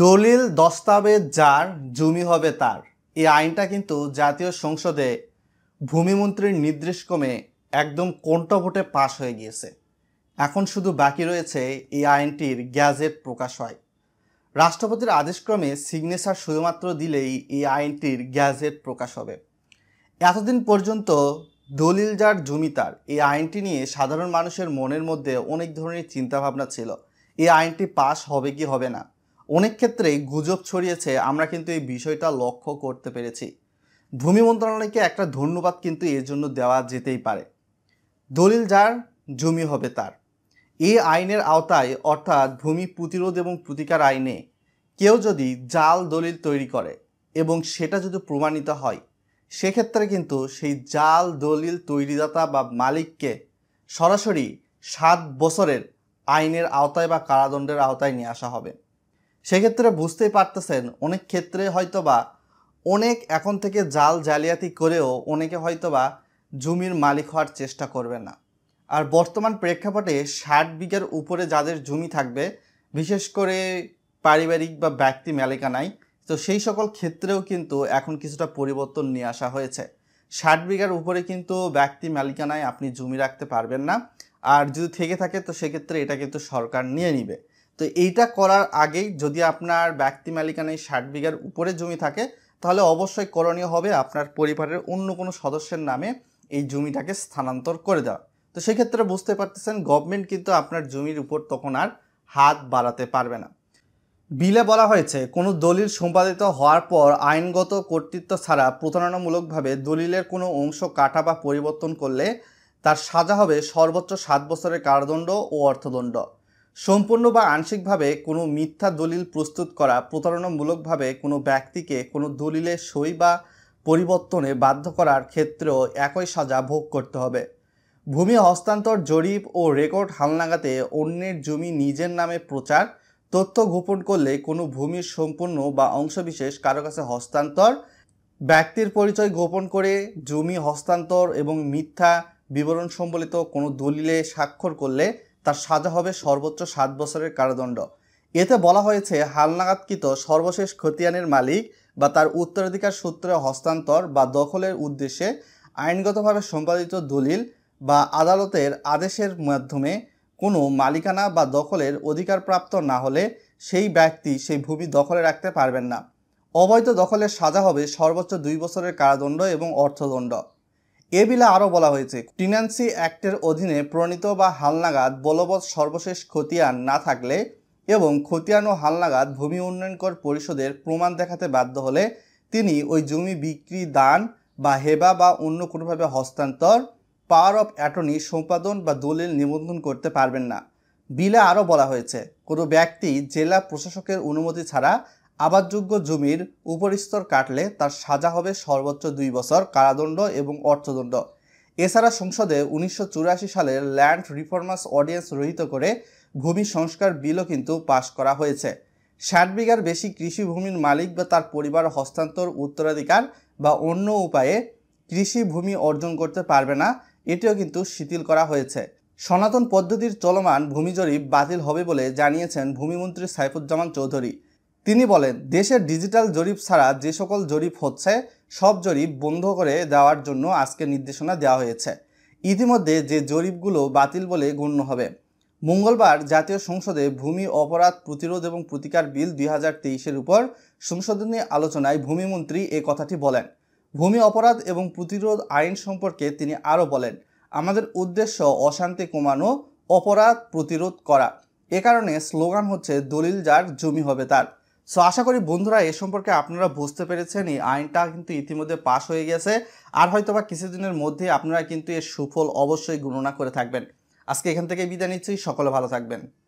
দলিল দস্তাবেজ যার জমি হবে তার এই আইনটা কিন্তু জাতীয় সংসদে ভূমিমন্ত্রীর নির্দেশক্রমে একদম কোনটা ভোটে পাশ হয়ে গিয়েছে এখন শুধু বাকি রয়েছে এই আইনটির গ্যাজেট প্রকাশ হয় রাষ্ট্রপতির আদেশক্রমে সিগনেচার শুধুমাত্র দিলেই এই আইনটির গ্যাজেট প্রকাশ হবে এতদিন পর্যন্ত দলিল যার জমি তার এই আইনটি নিয়ে সাধারণ মানুষের মনের মধ্যে অনেক ধরনের চিন্তাভাবনা ছিল এই আইনটি পাশ হবে কি হবে না অনেক ক্ষেত্রেই গুজব ছড়িয়েছে আমরা কিন্তু এই বিষয়টা লক্ষ্য করতে পেরেছি ভূমি মন্ত্রণালয়কে একটা ধন্যবাদ কিন্তু এর জন্য দেওয়া যেতেই পারে দলিল যার জমি হবে তার এই আইনের আওতায় অর্থাৎ ভূমি প্রতিরোধ এবং প্রতিকার আইনে কেউ যদি জাল দলিল তৈরি করে এবং সেটা যদি প্রমাণিত হয় সেক্ষেত্রে কিন্তু সেই জাল দলিল তৈরিদাতা বা মালিককে সরাসরি সাত বছরের আইনের আওতায় বা কারাদণ্ডের আওতায় নিয়ে আসা হবে সেক্ষেত্রে বুঝতেই পারতেছেন অনেক ক্ষেত্রে হয়তোবা অনেক এখন থেকে জাল জালিয়াতি করেও অনেকে হয়তোবা জমির মালিক হওয়ার চেষ্টা করবে না আর বর্তমান প্রেক্ষাপটে ষাট বিঘার উপরে যাদের জমি থাকবে বিশেষ করে পারিবারিক বা ব্যক্তি মালিকানায় তো সেই সকল ক্ষেত্রেও কিন্তু এখন কিছুটা পরিবর্তন নিয়ে আসা হয়েছে ষাট বিঘার উপরে কিন্তু ব্যক্তি মালিকানায় আপনি জমি রাখতে পারবেন না আর যদি থেকে থাকে তো সেক্ষেত্রে এটা কিন্তু সরকার নিয়ে নিবে তো এইটা করার আগেই যদি আপনার ব্যক্তি মালিকানায় ষাট বিঘার উপরে জমি থাকে তাহলে অবশ্যই করণীয় হবে আপনার পরিবারের অন্য কোনো সদস্যের নামে এই জমিটাকে স্থানান্তর করে দেওয়া তো সেক্ষেত্রে বুঝতে পারতেছেন গভর্নমেন্ট কিন্তু আপনার জমির উপর তখন আর হাত বাড়াতে পারবে না বিলে বলা হয়েছে কোনো দলিল সম্পাদিত হওয়ার পর আইনগত কর্তৃত্ব ছাড়া প্রতারণামূলকভাবে দলিলের কোনো অংশ কাটা বা পরিবর্তন করলে তার সাজা হবে সর্বোচ্চ সাত বছরের কারাদণ্ড ও অর্থদণ্ড সম্পূর্ণ বা আংশিকভাবে কোনো মিথ্যা দলিল প্রস্তুত করা প্রতারণামূলকভাবে কোনো ব্যক্তিকে কোনো দলিলে সই বা পরিবর্তনে বাধ্য করার ক্ষেত্রেও একই সাজা ভোগ করতে হবে ভূমি হস্তান্তর জরিপ ও রেকর্ড হালনাগাতে অন্যের জমি নিজের নামে প্রচার তথ্য গোপন করলে কোনো ভূমির সম্পূর্ণ বা অংশবিশেষ কারো কাছে হস্তান্তর ব্যক্তির পরিচয় গোপন করে জমি হস্তান্তর এবং মিথ্যা বিবরণ সম্বলিত কোনো দলিলে স্বাক্ষর করলে তার সাজা হবে সর্বোচ্চ সাত বছরের কারাদণ্ড এতে বলা হয়েছে হালনাগাদকৃত সর্বশেষ খতিয়ানের মালিক বা তার উত্তরাধিকার সূত্রে হস্তান্তর বা দখলের উদ্দেশ্যে আইনগতভাবে সম্পাদিত দলিল বা আদালতের আদেশের মাধ্যমে কোনো মালিকানা বা দখলের অধিকারপ্রাপ্ত না হলে সেই ব্যক্তি সেই ভূমি দখলে রাখতে পারবেন না অবৈধ দখলের সাজা হবে সর্বোচ্চ দুই বছরের কারাদণ্ড এবং অর্থদণ্ড এ বিলে আরও বলা হয়েছে টিনান্সি অ্যাক্টের অধীনে প্রণীত বা হালনাগাদ বলবৎ সর্বশেষ খতিয়ান না থাকলে এবং খতিয়ান ও হালনাগাদ ভূমি উন্নয়ন কর পরিষদের প্রমাণ দেখাতে বাধ্য হলে তিনি ওই জমি বিক্রি দান বা হেবা বা অন্য কোনোভাবে হস্তান্তর পাওয়ার অফ অ্যাটর্নি সম্পাদন বা দলিল নিবন্ধন করতে পারবেন না বিলে আরও বলা হয়েছে কোনো ব্যক্তি জেলা প্রশাসকের অনুমতি ছাড়া আবাদযোগ্য জমির উপরিস্তর কাটলে তার সাজা হবে সর্বোচ্চ দুই বছর কারাদণ্ড এবং অর্থদণ্ড এছাড়া সংসদে উনিশশো সালের ল্যান্ড রিফর্মার্স অডিয়েন্স রহিত করে ভূমি সংস্কার বিলও কিন্তু পাশ করা হয়েছে ষাট বিঘার বেশি কৃষিভূমির মালিক বা তার পরিবার হস্তান্তর উত্তরাধিকার বা অন্য উপায়ে কৃষি ভূমি অর্জন করতে পারবে না এটিও কিন্তু শিথিল করা হয়েছে সনাতন পদ্ধতির চলমান ভূমি জরিপ বাতিল হবে বলে জানিয়েছেন ভূমিমন্ত্রী সাইফুজ্জামান চৌধুরী তিনি বলেন দেশের ডিজিটাল জরিপ ছাড়া যে সকল জরিপ হচ্ছে সব জরিপ বন্ধ করে দেওয়ার জন্য আজকে নির্দেশনা দেওয়া হয়েছে ইতিমধ্যে যে জরিপগুলো বাতিল বলে গণ্য হবে মঙ্গলবার জাতীয় সংসদে ভূমি অপরাধ প্রতিরোধ এবং প্রতিকার বিল দুই হাজার তেইশের উপর সংশোধনী আলোচনায় ভূমিমন্ত্রী এ কথাটি বলেন ভূমি অপরাধ এবং প্রতিরোধ আইন সম্পর্কে তিনি আরও বলেন আমাদের উদ্দেশ্য অশান্তি কমানো অপরাধ প্রতিরোধ করা এ কারণে স্লোগান হচ্ছে দলিল যার জমি হবে তার সো আশা করি বন্ধুরা এ সম্পর্কে আপনারা বুঝতে পেরেছেন এই আইনটা কিন্তু ইতিমধ্যে পাশ হয়ে গেছে আর হয়তো বা কিছুদিনের মধ্যে আপনারা কিন্তু এর সুফল অবশ্যই গণনা করে থাকবেন আজকে এখান থেকে বিদায় নিচ্ছি সকলে ভালো থাকবেন